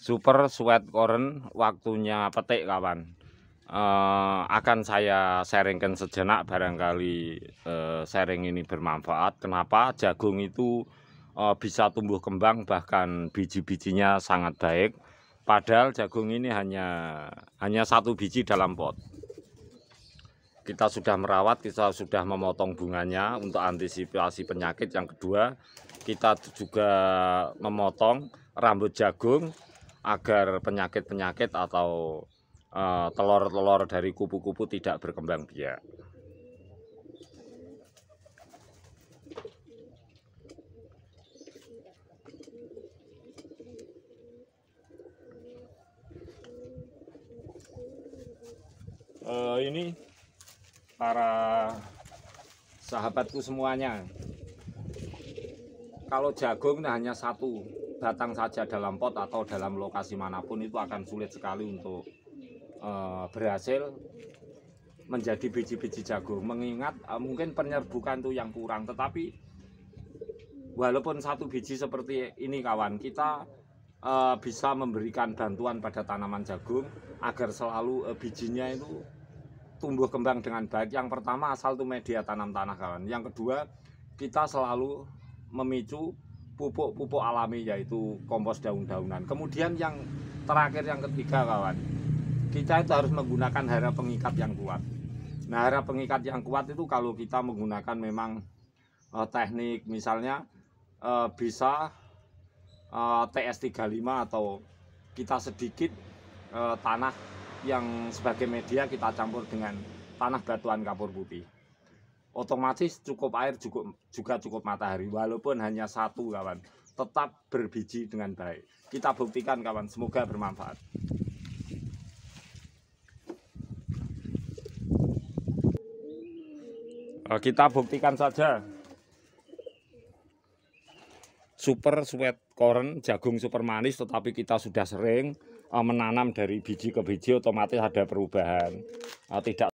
super sweat corn waktunya petik kawan uh, akan saya sharingkan sejenak barangkali uh, sharing ini bermanfaat kenapa jagung itu uh, bisa tumbuh kembang bahkan biji-bijinya sangat baik padahal jagung ini hanya hanya satu biji dalam pot kita sudah merawat, kita sudah memotong bunganya untuk antisipasi penyakit. Yang kedua, kita juga memotong rambut jagung agar penyakit-penyakit atau eh, telur-telur uh, dari kupu-kupu tidak berkembang biak. Uh, ini para sahabatku semuanya kalau jagung nah, hanya satu datang saja dalam pot atau dalam lokasi manapun itu akan sulit sekali untuk uh, berhasil menjadi biji-biji jagung mengingat uh, mungkin penyerbukan itu yang kurang tetapi walaupun satu biji seperti ini kawan kita uh, bisa memberikan bantuan pada tanaman jagung agar selalu uh, bijinya itu tumbuh kembang dengan baik yang pertama asal itu media tanam tanah kawan yang kedua kita selalu memicu pupuk-pupuk alami yaitu kompos daun-daunan. Kemudian yang terakhir yang ketiga kawan, kita itu harus menggunakan hara pengikat yang kuat. Nah, hara pengikat yang kuat itu kalau kita menggunakan memang eh, teknik misalnya eh, bisa eh, TS35 atau kita sedikit eh, tanah yang sebagai media kita campur dengan tanah batuan kapur putih otomatis cukup air cukup juga cukup matahari walaupun hanya satu kawan tetap berbiji dengan baik kita buktikan kawan semoga bermanfaat oh, kita buktikan saja super sweet corn jagung super manis tetapi kita sudah sering eh, menanam dari biji ke biji otomatis ada perubahan eh, tidak